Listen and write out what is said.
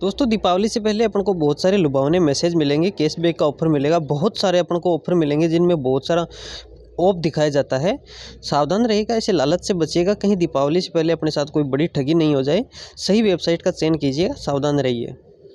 दोस्तों दीपावली से पहले अपन को बहुत सारे लुभावने मैसेज मिलेंगे कैशबैक का ऑफर मिलेगा बहुत सारे अपन को ऑफर मिलेंगे जिनमें बहुत सारा ऑफ दिखाया जाता है सावधान रहेगा ऐसे लालच से बचिएगा कहीं दीपावली से पहले अपने साथ कोई बड़ी ठगी नहीं हो जाए सही वेबसाइट का चयन कीजिएगा सावधान रहिए